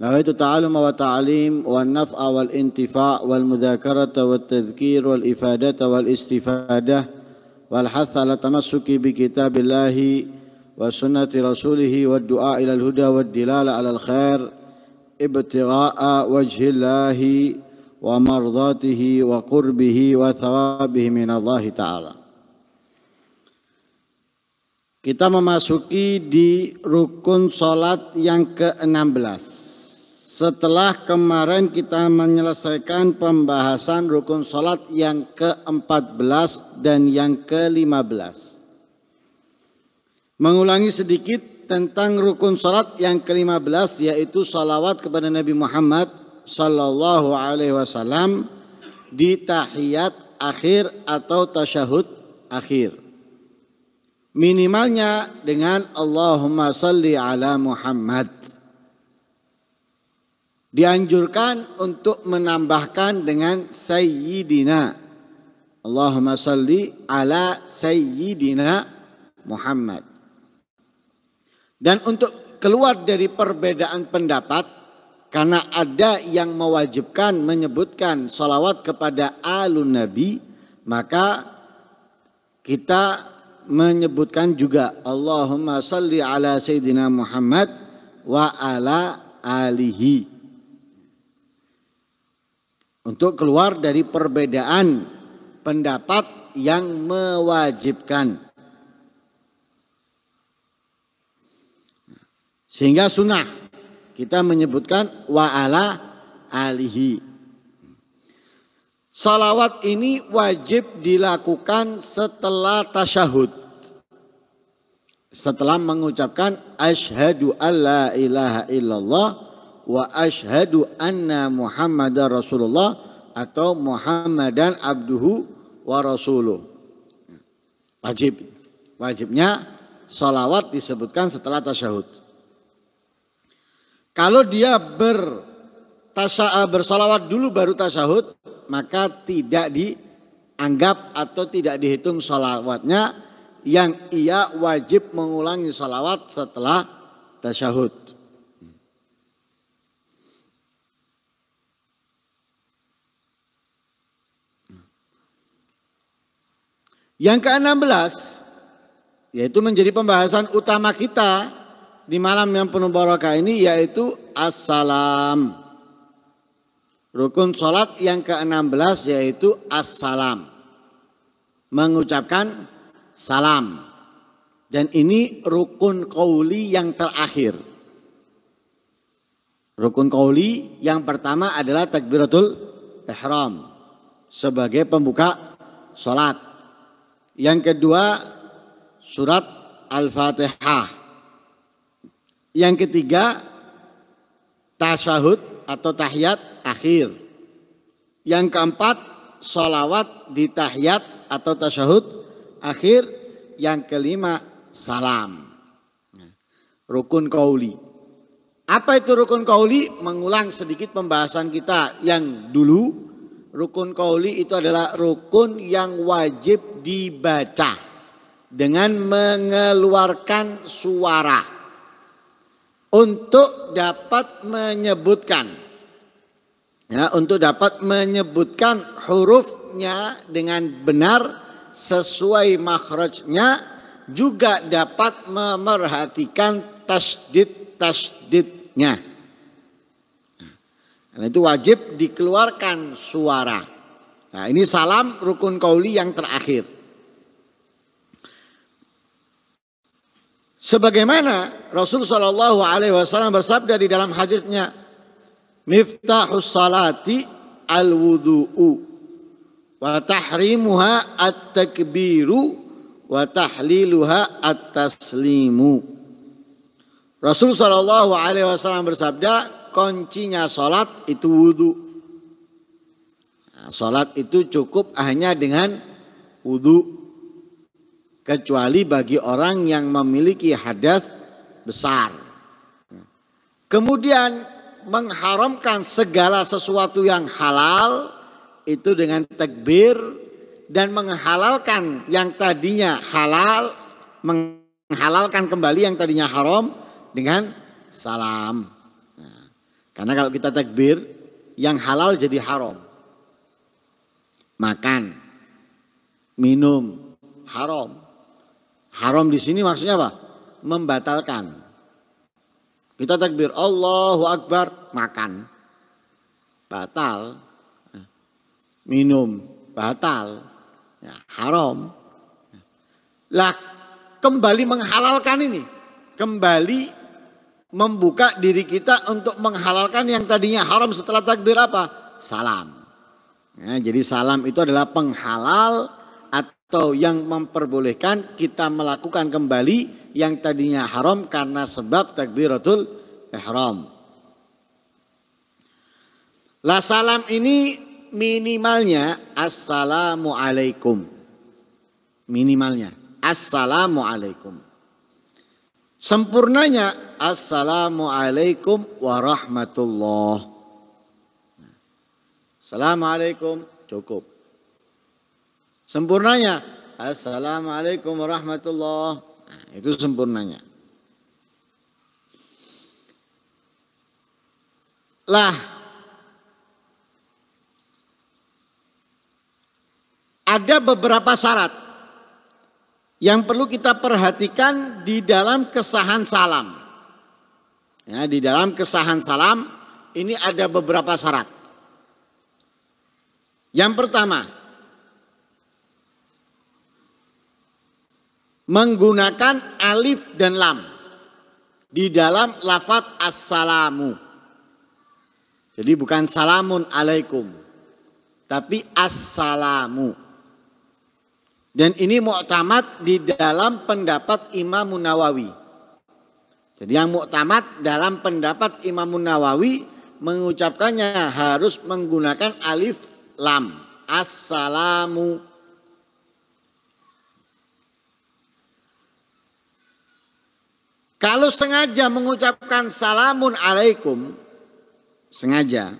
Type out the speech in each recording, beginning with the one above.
نويت التعلم والتعليم والنفع والانتفاع والمذاكرة والتذكير والإفادة والاستفادة والحث على التمسك بكتاب الله وسنة رسوله والدعاء إلى الهدى والدلالة على الخير ابتغاء وجه الله ومرضاته وقربه وثوابه من الله تعالى Kita memasuki di rukun salat yang ke-16. Setelah kemarin kita menyelesaikan pembahasan rukun salat yang ke-14 dan yang ke-15. Mengulangi sedikit tentang rukun salat yang ke-15 yaitu salawat kepada Nabi Muhammad sallallahu alaihi wasallam di tahiyat akhir atau tasyahud akhir. Minimalnya dengan Allahumma salli ala Muhammad dianjurkan untuk menambahkan dengan sayyidina. Allahumma salli ala sayyidina Muhammad. Dan untuk keluar dari perbedaan pendapat, karena ada yang mewajibkan menyebutkan salawat kepada alun nabi, maka kita menyebutkan juga Allahumma salli ala sayyidina Muhammad wa ala alihi untuk keluar dari perbedaan pendapat yang mewajibkan. Sehingga sunnah kita menyebutkan wa'ala alihi. Salawat ini wajib dilakukan setelah tasyahud. Setelah mengucapkan asyhadu alla ilaha illallah wa ashadu anna muhammadan Rasulullah atau Muhammadan abduhu wa rasuluh. Wajib. Wajibnya salawat disebutkan setelah tasyahud. Kalau dia ber eh, bersalawat dulu baru tasyahud, maka tidak dianggap atau tidak dihitung salawatnya yang ia wajib mengulangi salawat setelah tasyahud. Yang ke-16 yaitu menjadi pembahasan utama kita di malam yang penuh barokah ini yaitu assalam. Rukun salat yang ke-16 yaitu assalam. Mengucapkan salam. Dan ini rukun kauli yang terakhir. Rukun kauli yang pertama adalah takbiratul ihram sebagai pembuka salat. Yang kedua surat Al-Fatihah. Yang ketiga tasyahud atau tahiyat akhir. Yang keempat solawat di tahiyat atau tasyahud akhir. Yang kelima salam. Rukun kauli. Apa itu rukun kauli? Mengulang sedikit pembahasan kita yang dulu Rukun kauli itu adalah rukun yang wajib dibaca dengan mengeluarkan suara untuk dapat menyebutkan ya untuk dapat menyebutkan hurufnya dengan benar sesuai makhrajnya juga dapat memerhatikan tasdid tasdidnya. Karena itu wajib dikeluarkan suara. Nah, ini salam rukun kauli yang terakhir. Sebagaimana Rasul Shallallahu Alaihi Wasallam bersabda di dalam hadisnya, Miftahus salati al wudu'u wa tahrimuha at takbiru wa tahliluha at taslimu. Rasul Shallallahu Alaihi Wasallam bersabda, kuncinya sholat itu wudhu. Nah, sholat itu cukup hanya dengan wudhu. Kecuali bagi orang yang memiliki hadas besar. Kemudian mengharamkan segala sesuatu yang halal itu dengan tegbir dan menghalalkan yang tadinya halal menghalalkan kembali yang tadinya haram dengan salam. Karena kalau kita takbir, yang halal jadi haram. Makan, minum, haram. Haram di sini maksudnya apa? Membatalkan. Kita takbir, Allahu Akbar, makan. Batal. Minum, batal. Ya, haram. Lah, kembali menghalalkan ini. Kembali membuka diri kita untuk menghalalkan yang tadinya haram setelah takbir apa? Salam. Ya, jadi salam itu adalah penghalal atau yang memperbolehkan kita melakukan kembali yang tadinya haram karena sebab takbiratul ihram. Lah salam ini minimalnya assalamualaikum. Minimalnya assalamualaikum. Sempurnanya Assalamualaikum warahmatullahi Assalamualaikum cukup. Sempurnanya Assalamualaikum warahmatullah. nah, Itu sempurnanya. Lah ada beberapa syarat yang perlu kita perhatikan di dalam kesahan salam. Ya, di dalam kesahan salam ini ada beberapa syarat. Yang pertama, menggunakan alif dan lam di dalam lafat assalamu. Jadi bukan salamun alaikum, tapi assalamu. Dan ini muktamad di dalam pendapat Imam Munawawi. Jadi yang muktamad dalam pendapat Imam Munawawi mengucapkannya harus menggunakan alif lam. Assalamu. Kalau sengaja mengucapkan salamun alaikum, sengaja,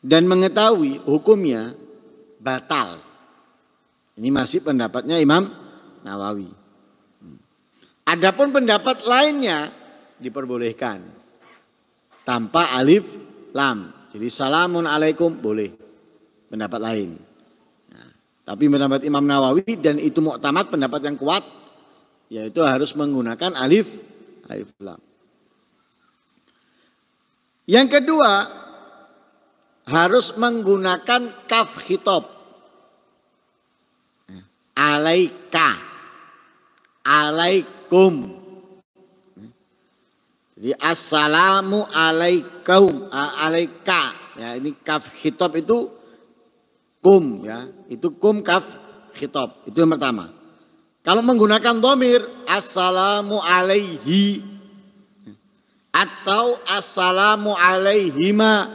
dan mengetahui hukumnya, batal. Ini masih pendapatnya Imam Nawawi. Hmm. Adapun pendapat lainnya diperbolehkan tanpa alif lam. Jadi salamun alaikum boleh pendapat lain. Nah, tapi pendapat Imam Nawawi dan itu muktamad pendapat yang kuat yaitu harus menggunakan alif alif lam. Yang kedua harus menggunakan kaf hitop alaika alaikum jadi assalamu alaikum alaika ya ini kaf khitab itu kum ya itu kum kaf khitab itu yang pertama kalau menggunakan domir assalamu alaihi atau assalamu alaihima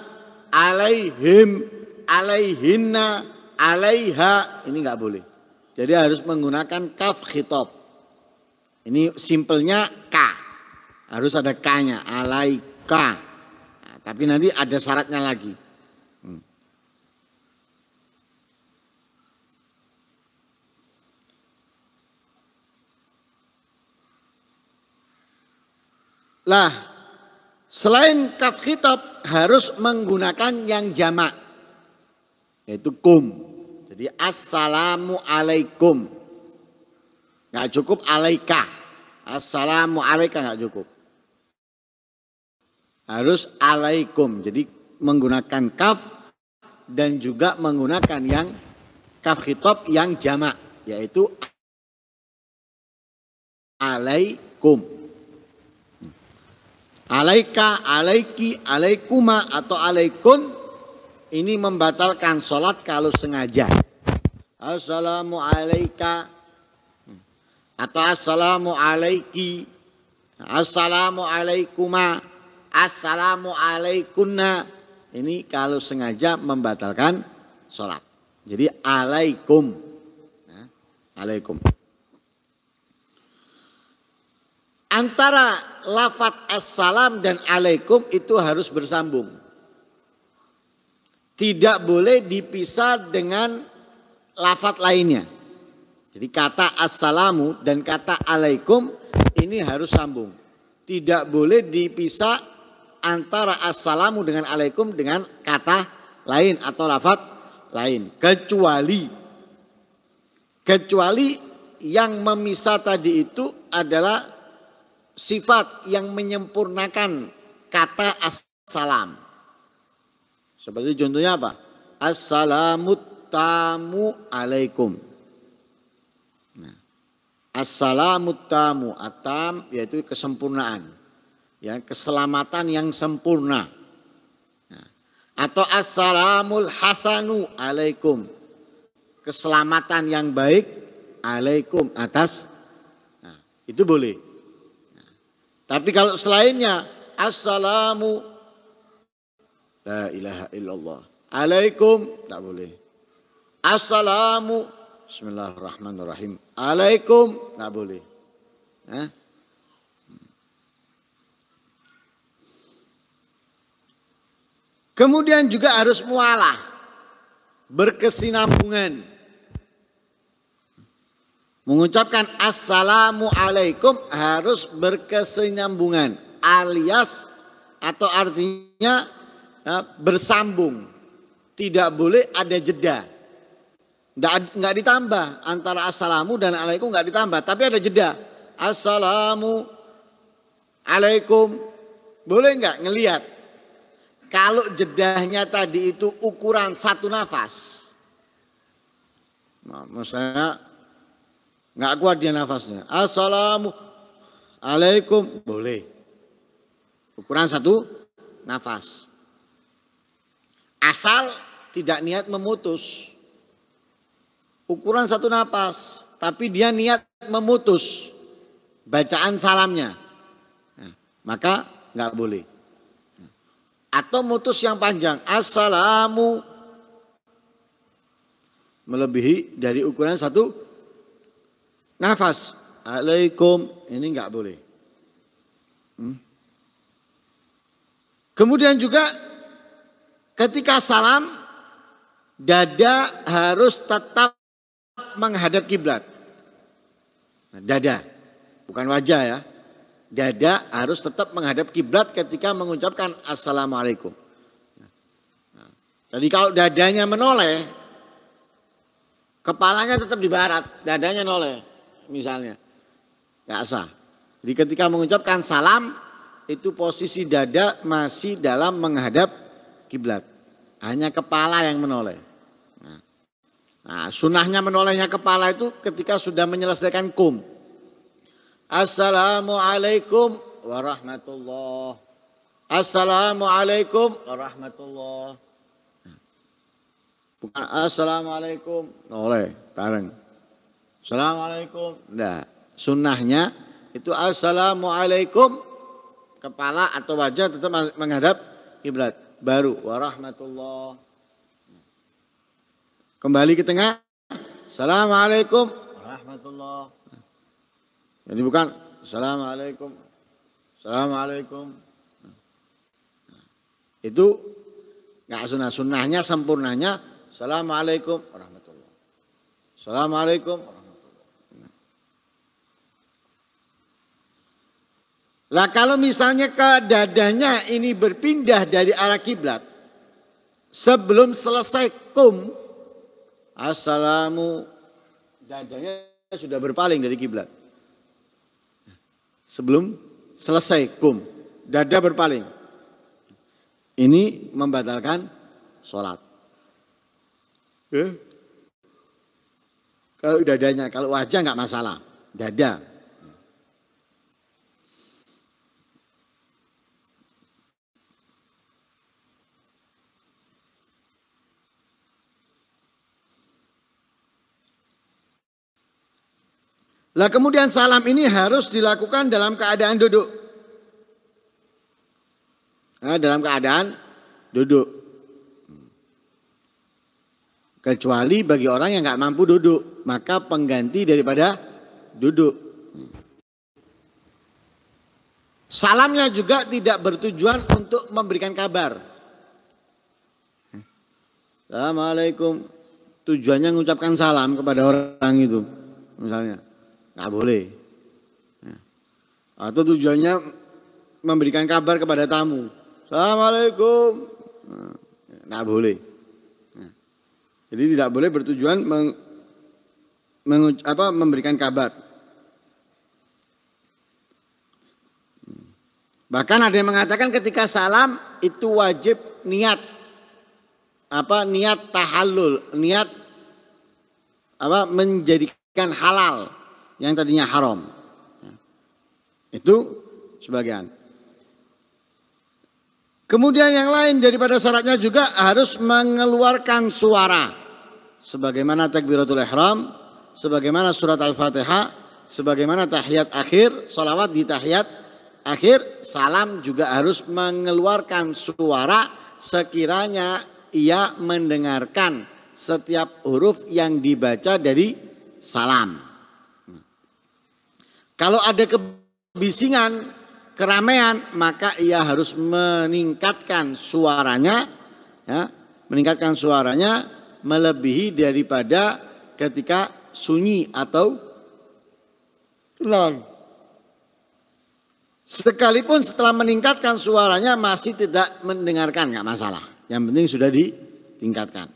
alaihim alaihinna alaiha ini nggak boleh jadi harus menggunakan kaf khitab. Ini simpelnya k. Harus ada k-nya, alaika. Nah, tapi nanti ada syaratnya lagi. Nah Lah, selain kaf khitab harus menggunakan yang jamak yaitu kum jadi assalamu alaikum. Nggak cukup alaika. Assalamu alaika nggak cukup. Harus alaikum. Jadi menggunakan kaf dan juga menggunakan yang kaf khitab yang jamak yaitu alaikum. Alaika, alaiki, alaikuma atau alaikum ini membatalkan sholat kalau sengaja. Assalamualaikum atau Assalamualaikum alaiki assalamu ini kalau sengaja membatalkan sholat jadi alaikum nah, alaikum antara lafat assalam dan alaikum itu harus bersambung tidak boleh dipisah dengan lafat lainnya. Jadi kata assalamu dan kata alaikum ini harus sambung. Tidak boleh dipisah antara assalamu dengan alaikum dengan kata lain atau lafat lain. Kecuali kecuali yang memisah tadi itu adalah sifat yang menyempurnakan kata assalam. Seperti contohnya apa? Assalamu tamu alaikum. Nah, assalamu tamu atam yaitu kesempurnaan. Ya, keselamatan yang sempurna. Nah, atau assalamul hasanu alaikum. Keselamatan yang baik alaikum atas. Nah, itu boleh. Nah, tapi kalau selainnya assalamu La ilaha illallah. Alaikum. Tak boleh. Assalamu. Bismillahirrahmanirrahim. Alaikum. Nggak boleh. Eh? Kemudian juga harus mualah. Berkesinambungan. Mengucapkan Assalamualaikum harus berkesinambungan. Alias atau artinya ya, bersambung. Tidak boleh ada jeda. Nggak ditambah antara assalamu dan alaikum nggak ditambah, tapi ada jeda. Assalamu alaikum. Boleh nggak ngelihat? Kalau jedahnya tadi itu ukuran satu nafas. Nah, misalnya nggak kuat dia nafasnya. Assalamu alaikum. Boleh. Ukuran satu nafas. Asal tidak niat memutus ukuran satu napas, tapi dia niat memutus bacaan salamnya, nah, maka nggak boleh. Atau mutus yang panjang, assalamu melebihi dari ukuran satu nafas, alaikum ini nggak boleh. Hmm. Kemudian juga ketika salam dada harus tetap menghadap kiblat. Nah, dada, bukan wajah ya. Dada harus tetap menghadap kiblat ketika mengucapkan assalamualaikum. Nah, jadi kalau dadanya menoleh, kepalanya tetap di barat, dadanya noleh misalnya. Gak sah. Jadi ketika mengucapkan salam, itu posisi dada masih dalam menghadap kiblat. Hanya kepala yang menoleh. Nah, sunahnya menolehnya kepala itu ketika sudah menyelesaikan kum. Assalamualaikum warahmatullah. Assalamualaikum warahmatullah. Bukan assalamualaikum. Noleh, bareng. Assalamualaikum. Nah, sunnahnya itu assalamualaikum kepala atau wajah tetap menghadap kiblat. Baru warahmatullah. Kembali ke tengah. Assalamualaikum. rahmatullah. Jadi bukan Assalamualaikum. Assalamualaikum. Itu nggak sunnah sunnahnya sempurnanya Assalamualaikum rahmatullah, Assalamualaikum Lah kalau misalnya ke dadanya ini berpindah dari arah kiblat sebelum selesai kum Assalamu dadanya sudah berpaling dari kiblat. Sebelum selesai kum, dada berpaling. Ini membatalkan sholat. Eh? Kalau dadanya, kalau wajah nggak masalah, dada Lah kemudian salam ini harus dilakukan dalam keadaan duduk. Nah, dalam keadaan duduk. Hmm. Kecuali bagi orang yang nggak mampu duduk, maka pengganti daripada duduk. Hmm. Salamnya juga tidak bertujuan untuk memberikan kabar. Assalamualaikum. Tujuannya mengucapkan salam kepada orang itu. Misalnya nggak boleh. Ya. Atau tujuannya memberikan kabar kepada tamu, assalamualaikum, ya. nggak boleh. Ya. Jadi tidak boleh bertujuan meng, meng, apa, memberikan kabar. Bahkan ada yang mengatakan ketika salam itu wajib niat apa niat tahallul, niat apa menjadikan halal yang tadinya haram. Ya. Itu sebagian. Kemudian yang lain daripada syaratnya juga harus mengeluarkan suara. Sebagaimana takbiratul ihram, sebagaimana surat al-fatihah, sebagaimana tahiyat akhir, salawat di tahiyat akhir, salam juga harus mengeluarkan suara sekiranya ia mendengarkan setiap huruf yang dibaca dari salam. Kalau ada kebisingan, keramaian, maka ia harus meningkatkan suaranya, ya, meningkatkan suaranya melebihi daripada ketika sunyi atau tenang. Sekalipun setelah meningkatkan suaranya masih tidak mendengarkan, nggak masalah. Yang penting sudah ditingkatkan.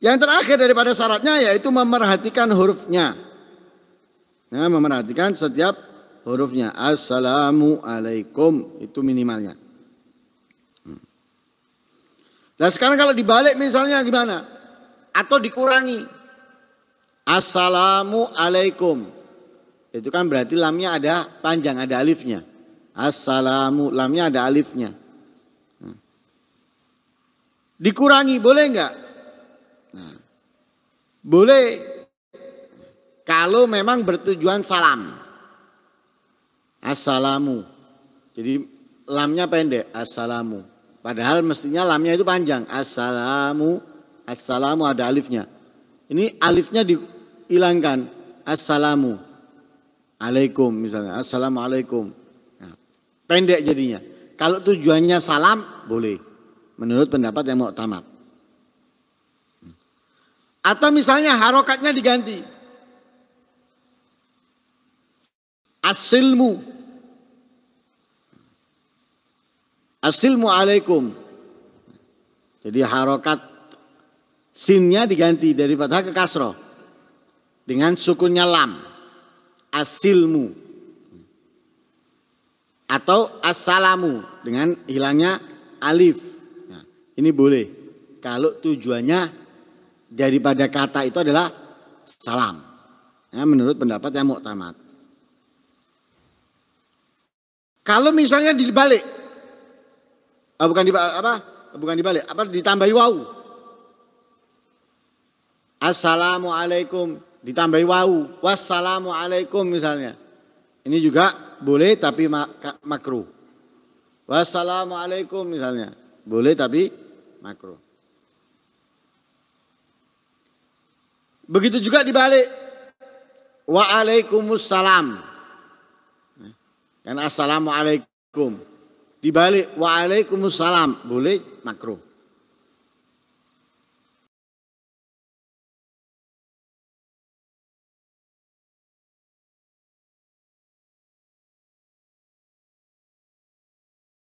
Yang terakhir daripada syaratnya yaitu memerhatikan hurufnya. Nah, memerhatikan setiap hurufnya. Assalamualaikum itu minimalnya. Hmm. Nah sekarang kalau dibalik misalnya gimana? Atau dikurangi. Assalamualaikum. Itu kan berarti lamnya ada panjang, ada alifnya. Assalamu, lamnya ada alifnya. Hmm. Dikurangi boleh enggak? Hmm. boleh kalau memang bertujuan salam. Assalamu. Jadi lamnya pendek, assalamu. Padahal mestinya lamnya itu panjang. Assalamu, assalamu ada alifnya. Ini alifnya dihilangkan. Assalamu. Alaikum misalnya. Assalamualaikum. Nah, pendek jadinya. Kalau tujuannya salam, boleh. Menurut pendapat yang mau tamat. Atau misalnya harokatnya diganti. Asilmu. Asilmu alaikum. Jadi harokat sinnya diganti dari fathah ke kasroh. Dengan sukunnya lam. Asilmu. Atau assalamu. Dengan hilangnya alif. Nah, ini boleh. Kalau tujuannya daripada kata itu adalah salam. Ya, menurut pendapat yang muktamad. Kalau misalnya dibalik, oh bukan dibalik apa? Bukan dibalik, apa ditambahi wau. Assalamualaikum ditambahi wau, wassalamualaikum misalnya. Ini juga boleh tapi mak makruh. Wassalamualaikum misalnya. Boleh tapi makruh. Begitu juga dibalik. Waalaikumsalam. dan assalamualaikum. Dibalik waalaikumsalam. Boleh makruh.